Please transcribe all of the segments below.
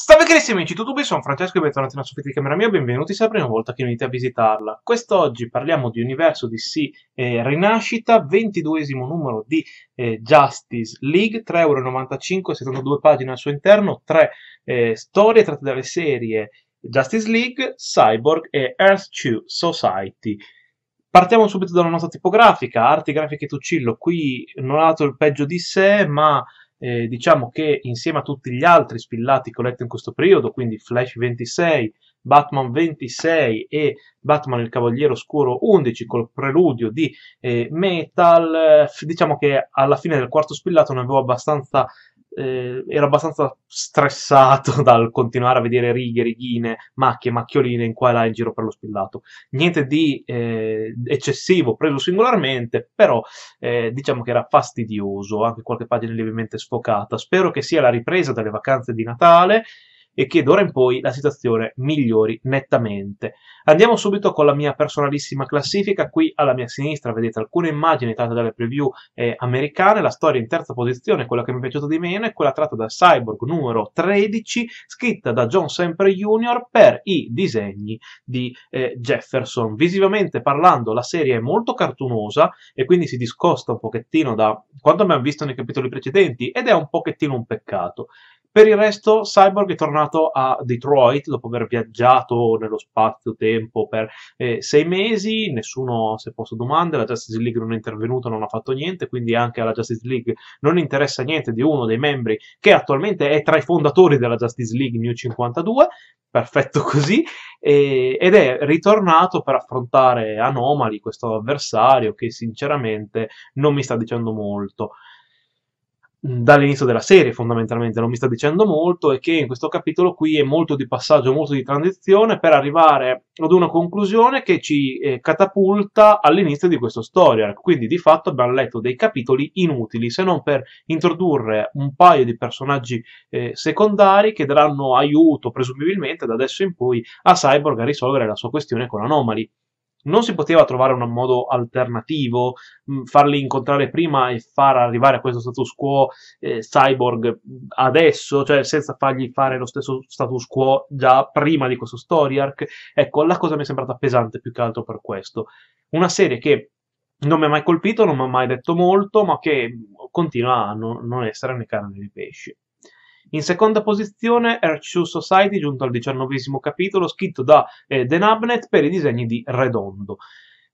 Salve carissimi amici tutti, sono Francesco e bentornati nella soffitta di camera mia, benvenuti se è la prima volta che venite a visitarla. Quest'oggi parliamo di Universo DC eh, Rinascita, 22 esimo numero di eh, Justice League, 3,95€, 72 pagine al suo interno, 3 eh, storie tratte dalle serie Justice League, Cyborg e Earth 2 Society. Partiamo subito dalla nostra tipografica, Arti Grafiche Tuccillo, qui non ha dato il peggio di sé, ma eh, diciamo che insieme a tutti gli altri spillati che ho letto in questo periodo, quindi Flash 26, Batman 26 e Batman il Cavaliere Oscuro 11 col preludio di eh, Metal, eh, diciamo che alla fine del quarto spillato ne avevo abbastanza eh, ero abbastanza stressato dal continuare a vedere righe, righine, macchie, macchioline in qua e là in giro per lo spillato. Niente di eh, eccessivo preso singolarmente, però eh, diciamo che era fastidioso, anche qualche pagina lievemente sfocata. Spero che sia la ripresa dalle vacanze di Natale e che d'ora in poi la situazione migliori nettamente. Andiamo subito con la mia personalissima classifica, qui alla mia sinistra vedete alcune immagini tratte dalle preview eh, americane, la storia in terza posizione, quella che mi è piaciuta di meno, è quella tratta da Cyborg numero 13, scritta da John Sempre Jr. per i disegni di eh, Jefferson. Visivamente parlando la serie è molto cartunosa e quindi si discosta un pochettino da quanto abbiamo visto nei capitoli precedenti ed è un pochettino un peccato. Per il resto, Cyborg è tornato a Detroit dopo aver viaggiato nello spazio-tempo per eh, sei mesi, nessuno si è posto domande, la Justice League non è intervenuta, non ha fatto niente, quindi anche alla Justice League non interessa niente di uno dei membri che attualmente è tra i fondatori della Justice League New 52, perfetto così, e, ed è ritornato per affrontare Anomali, questo avversario che sinceramente non mi sta dicendo molto dall'inizio della serie fondamentalmente, non mi sta dicendo molto e che in questo capitolo qui è molto di passaggio, molto di transizione per arrivare ad una conclusione che ci eh, catapulta all'inizio di questo storia. Quindi di fatto abbiamo letto dei capitoli inutili, se non per introdurre un paio di personaggi eh, secondari che daranno aiuto, presumibilmente da adesso in poi, a Cyborg a risolvere la sua questione con Anomaly non si poteva trovare un modo alternativo, mm, farli incontrare prima e far arrivare a questo status quo eh, cyborg adesso, cioè senza fargli fare lo stesso status quo già prima di questo story arc. Ecco, la cosa mi è sembrata pesante più che altro per questo. Una serie che non mi ha mai colpito, non mi ha mai detto molto, ma che continua a non, non essere né carne né pesce. In seconda posizione Earth Society, giunto al diciannovesimo capitolo, scritto da eh, The Nabnet per i disegni di Redondo.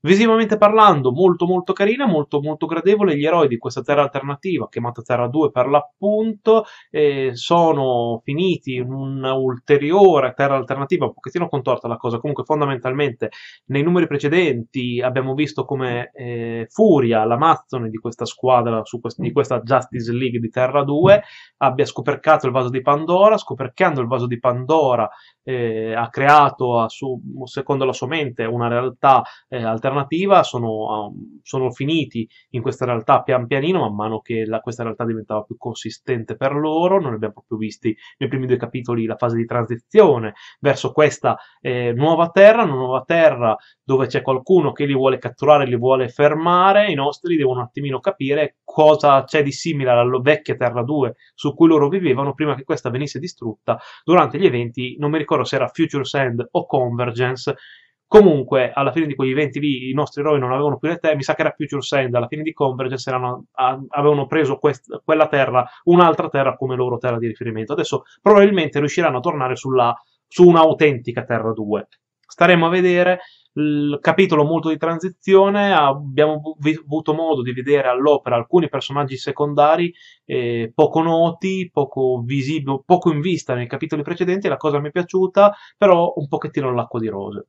Visivamente parlando, molto molto carina, molto molto gradevole. Gli eroi di questa terra alternativa, chiamata Terra 2 per l'appunto, eh, sono finiti in un'ulteriore terra alternativa, un pochettino contorta la cosa. Comunque, fondamentalmente, nei numeri precedenti abbiamo visto come eh, Furia, l'Amazzone di questa squadra, quest di questa Justice League di Terra 2, abbia scopercato il vaso di Pandora. Scoperchiando il vaso di Pandora, eh, ha creato, a su, secondo la sua mente, una realtà eh, alternativa alternativa sono, um, sono, finiti in questa realtà pian pianino, man mano che la, questa realtà diventava più consistente per loro, non abbiamo proprio visti nei primi due capitoli la fase di transizione verso questa eh, nuova terra, una nuova terra dove c'è qualcuno che li vuole catturare, li vuole fermare, i nostri devono un attimino capire cosa c'è di simile alla vecchia Terra 2 su cui loro vivevano prima che questa venisse distrutta durante gli eventi, non mi ricordo se era Future Sand o Convergence, Comunque, alla fine di quegli eventi lì, i nostri eroi non avevano più le terre, mi sa che era Future Sand, alla fine di Convergence erano, a, avevano preso quest, quella terra, un'altra terra come loro terra di riferimento. Adesso probabilmente riusciranno a tornare sulla, su un'autentica Terra 2. Staremo a vedere il capitolo molto di transizione, abbiamo avuto modo di vedere all'opera alcuni personaggi secondari eh, poco noti, poco visibili, poco in vista nei capitoli precedenti, la cosa mi è piaciuta, però un pochettino all'acqua di rose.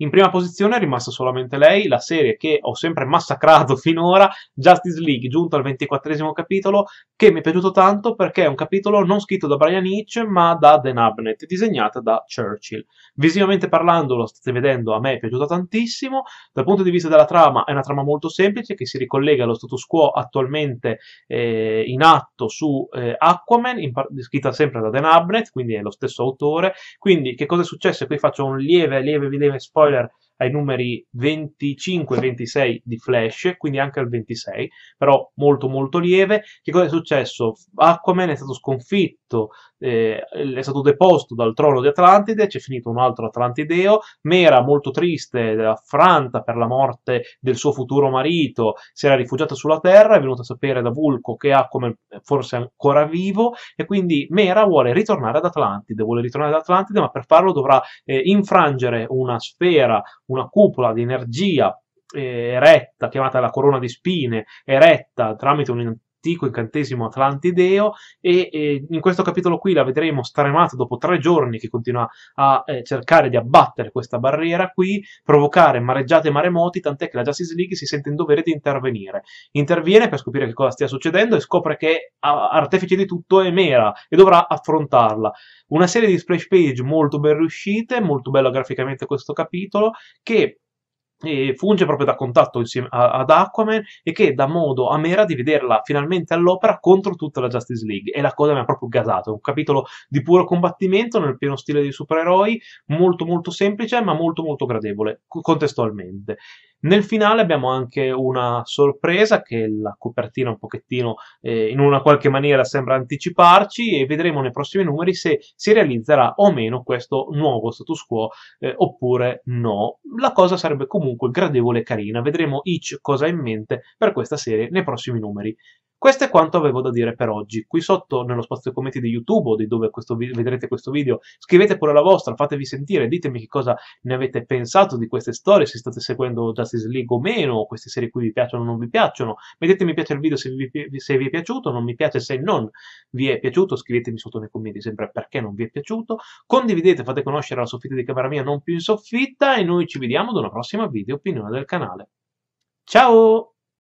In prima posizione è rimasta solamente lei, la serie che ho sempre massacrato finora, Justice League, giunto al ventiquattresimo capitolo, che mi è piaciuto tanto perché è un capitolo non scritto da Brian Hitch, ma da Dan Abnett, disegnata da Churchill. Visivamente parlando, lo state vedendo, a me è piaciuto tantissimo. Dal punto di vista della trama, è una trama molto semplice che si ricollega allo status quo attualmente eh, in atto su eh, Aquaman, scritta sempre da Dan Abnett, quindi è lo stesso autore. Quindi, che cosa è successo? Qui faccio un lieve, lieve, lieve spoiler доллар ai numeri 25 e 26 di Flash, quindi anche al 26, però molto molto lieve. Che cosa è successo? Aquaman è stato sconfitto, eh, è stato deposto dal trono di Atlantide, c'è finito un altro Atlantideo, Mera molto triste, affranta per la morte del suo futuro marito, si era rifugiata sulla Terra, è venuta a sapere da Vulco che Aquaman forse è ancora vivo e quindi Mera vuole ritornare ad Atlantide, vuole ritornare ad Atlantide ma per farlo dovrà eh, infrangere una sfera, una cupola di energia eh, eretta, chiamata la corona di spine, eretta tramite un antico incantesimo Atlantideo e, e in questo capitolo qui la vedremo stremata dopo tre giorni che continua a eh, cercare di abbattere questa barriera qui, provocare mareggiate e maremoti, tant'è che la Justice League si sente in dovere di intervenire. Interviene per scoprire che cosa stia succedendo e scopre che artefice di tutto è Mera e dovrà affrontarla. Una serie di splash page molto ben riuscite, molto bella graficamente questo capitolo, che e funge proprio da contatto insieme a, ad Aquaman e che dà modo a Mera di vederla finalmente all'opera contro tutta la Justice League e la cosa mi ha proprio gasato, un capitolo di puro combattimento nel pieno stile dei supereroi, molto molto semplice ma molto molto gradevole contestualmente. Nel finale abbiamo anche una sorpresa che la copertina un pochettino eh, in una qualche maniera sembra anticiparci e vedremo nei prossimi numeri se si realizzerà o meno questo nuovo status quo eh, oppure no. La cosa sarebbe comunque gradevole e carina, vedremo Itch cosa ha in mente per questa serie nei prossimi numeri. Questo è quanto avevo da dire per oggi. Qui sotto nello spazio commenti di YouTube o di dove questo vedrete questo video, scrivete pure la vostra, fatevi sentire, ditemi che cosa ne avete pensato di queste storie, se state seguendo Justice League o meno, queste serie qui vi piacciono o non vi piacciono. Mettetemi piace il video se vi, se vi, è piaciuto, non mi piace se non vi è piaciuto, scrivetemi sotto nei commenti sempre perché non vi è piaciuto. Condividete, fate conoscere la soffitta di camera mia non più in soffitta e noi ci vediamo ad una prossima video opinione del canale. Ciao!